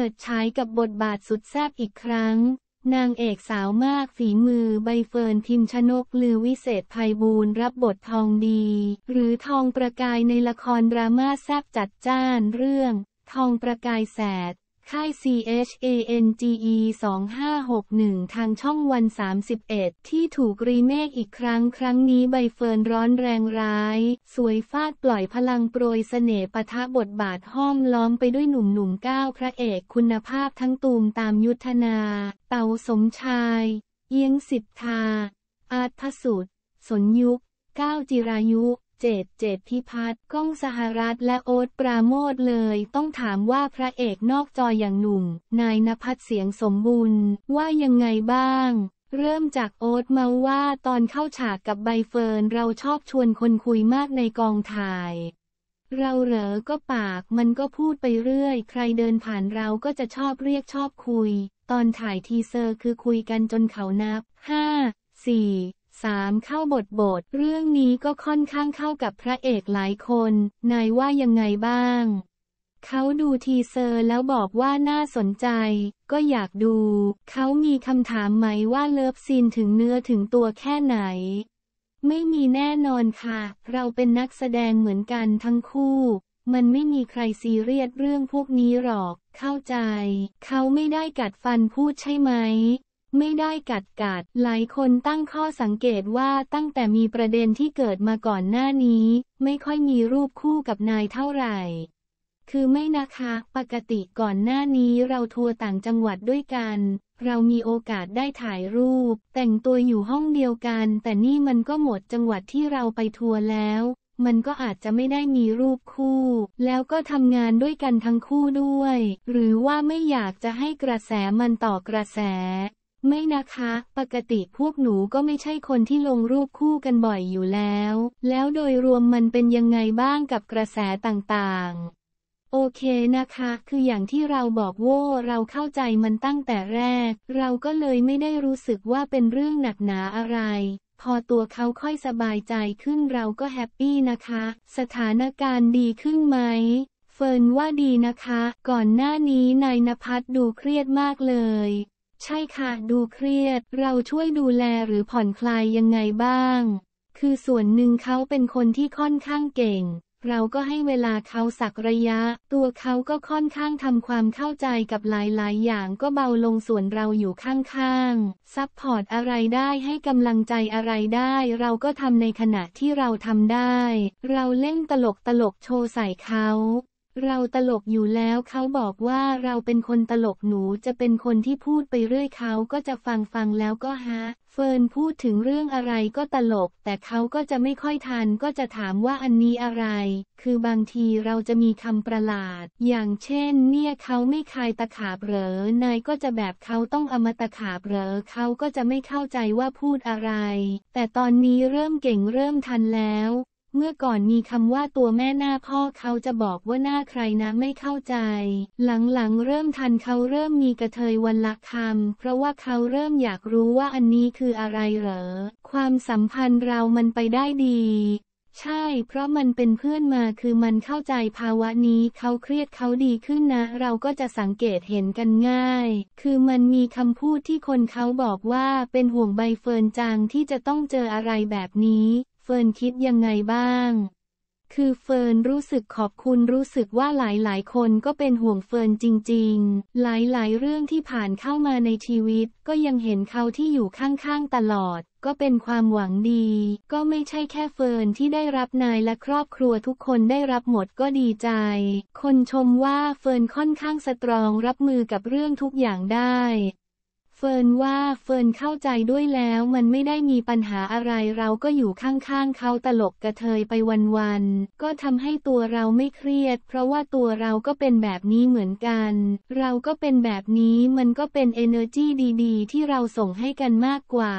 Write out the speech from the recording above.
ฉิดฉายกับบทบาทสุดแซ่บอีกครั้ง นางเอกสาวมากฝีมือใบเฟิร์นพิมชนกลือวิเศษภัยบูรรับบททองดี หรือทองประกายในละครดราม่าแซ่บจัดจ้านเรื่อง ทองประกายแสดค่าย CHANGE 2561 ทางช่องวัน 31 ที่ถูกรีเมคอีกครั้งครั้งนี้ใบเฟิร์นร้อนแรงร้าย สวยฟาดปล่อยพลังโปรยเสน่ห์ปะทะบทบาทห้อมล้อมไปด้วยหนุ่มหนุ่มก้าวพระเอกคุณภาพทั้งตูมตามยุทธนา เตาสมชายเยียงสิทธาอาทสุดสนยุคก้าวจิรายุเจดเจดพิพัฒน์ก้องสหรัฐ และโอ๊ตปราโมทเลย ต้องถามว่าพระเอกนอกจออย่างหนุ่ม นายนภัสเสียงสมบูรณ์ ว่ายังไงบ้าง เริ่มจากโอ๊ตมาว่าตอนเข้าฉากกับใบเฟิร์นเราชอบชวนคนคุยมากในกองถ่าย เราเหรอก็ปากมันก็พูดไปเรื่อย ใครเดินผ่านเราก็จะชอบเรียกชอบคุย ตอนถ่ายทีเซอร์คือคุยกันจนเขานับห้าสี่ 3. เข้าบทบท เรื่องนี้ก็ค่อนข้างเข้ากับพระเอกหลายคนนายว่ายังไงบ้าง เขาดูทีเซอร์แล้วบอกว่าน่าสนใจ ก็อยากดูเขามีคำถามไหมว่าเลิฟซีนถึงเนื้อถึงตัวแค่ไหน ไม่มีแน่นอนค่ะ เราเป็นนักแสดงเหมือนกันทั้งคู่ มันไม่มีใครซีเรียสเรื่องพวกนี้หรอก เข้าใจเขาไม่ได้กัดฟันพูดใช่ไหมไม่ได้กัดกัด หลายคนตั้งข้อสังเกตว่าตั้งแต่มีประเด็นที่เกิดมาก่อนหน้านี้ ไม่ค่อยมีรูปคู่กับนายเท่าไหร่ คือไม่นะคะ ปกติก่อนหน้านี้เราทัวร์ต่างจังหวัดด้วยกัน เรามีโอกาสได้ถ่ายรูป แต่งตัวอยู่ห้องเดียวกัน แต่นี่มันก็หมดจังหวัดที่เราไปทัวร์แล้ว มันก็อาจจะไม่ได้มีรูปคู่ แล้วก็ทำงานด้วยกันทั้งคู่ด้วย หรือว่าไม่อยากจะให้กระแสมันต่อกระแสไม่นะคะ ปกติพวกหนูก็ไม่ใช่คนที่ลงรูปคู่กันบ่อยอยู่แล้ว แล้วโดยรวมมันเป็นยังไงบ้างกับกระแสต่างๆ โอเคนะคะ คืออย่างที่เราบอกว่าเราเข้าใจมันตั้งแต่แรก เราก็เลยไม่ได้รู้สึกว่าเป็นเรื่องหนักหนาอะไร พอตัวเขาค่อยสบายใจขึ้นเราก็แฮปปี้นะคะ สถานการณ์ดีขึ้นไหมเฟิร์นว่าดีนะคะ ก่อนหน้านนี้นายนภัสดูเครียดมากเลยใช่ค่ะดูเครียด เราช่วยดูแลหรือผ่อนคลายยังไงบ้าง คือส่วนหนึ่งเขาเป็นคนที่ค่อนข้างเก่ง เราก็ให้เวลาเขาสักระยะ ตัวเขาก็ค่อนข้างทำความเข้าใจกับหลายๆ อย่างก็เบาลงส่วนเราอยู่ข้างๆซัพพอร์ต อะไรได้ให้กำลังใจอะไรได้ เราก็ทำในขณะที่เราทำได้ เราเล่นตลกตลกโชว์ใส่เขาเราตลกอยู่แล้วเขาบอกว่าเราเป็นคนตลกหนูจะเป็นคนที่พูดไปเรื่อยเขาก็จะฟังฟังแล้วก็ฮะ เฟิร์นพูดถึงเรื่องอะไรก็ตลก แต่เขาก็จะไม่ค่อยทันก็จะถามว่าอันนี้อะไร คือบางทีเราจะมีคำประหลาด อย่างเช่น เนี่ยเขาไม่คายตะขาบเหรอนายก็จะแบบเขาต้องอมตะขาบเหรอเขาก็จะไม่เข้าใจว่าพูดอะไร แต่ตอนนี้เริ่มเก่งเริ่มทันแล้วเมื่อก่อนมีคำว่าตัวแม่หน้าพ่อเขาจะบอกว่าหน้าใครนะไม่เข้าใจ หลังๆ เริ่มทันเขาเริ่มมีกระเทยวันละคำเพราะว่าเขาเริ่มอยากรู้ว่าอันนี้คืออะไรเหรอ ความสัมพันธ์เรามันไปได้ดี ใช่ เพราะมันเป็นเพื่อนมาคือมันเข้าใจภาวะนี้ เขาเครียดเขาดีขึ้นนะ เราก็จะสังเกตเห็นกันง่าย คือมันมีคำพูดที่คนเขาบอกว่าเป็นห่วงใบเฟิร์นจังที่จะต้องเจออะไรแบบนี้เฟิร์นคิดยังไงบ้าง คือเฟิร์นรู้สึกขอบคุณรู้สึกว่าหลายหลายคนก็เป็นห่วงเฟิร์นจริงๆ หลายๆ เรื่องที่ผ่านเข้ามาในชีวิต ก็ยังเห็นเขาที่อยู่ข้างๆ ตลอด ก็เป็นความหวังดี ก็ไม่ใช่แค่เฟิร์นที่ได้รับนายและครอบครัวทุกคนได้รับหมดก็ดีใจ คนชมว่าเฟิร์นค่อนข้างสตรองรับมือกับเรื่องทุกอย่างได้เฟิร์นว่าเฟิร์นเข้าใจด้วยแล้วมันไม่ได้มีปัญหาอะไรเราก็อยู่ข้างๆเขาตลกกระเทยไปวันๆก็ทำให้ตัวเราไม่เครียดเพราะว่าตัวเราก็เป็นแบบนี้เหมือนกัน เราก็เป็นแบบนี้มันก็เป็นเน n e r g y ดี ๆ ที่เราส่งให้กันมากกว่า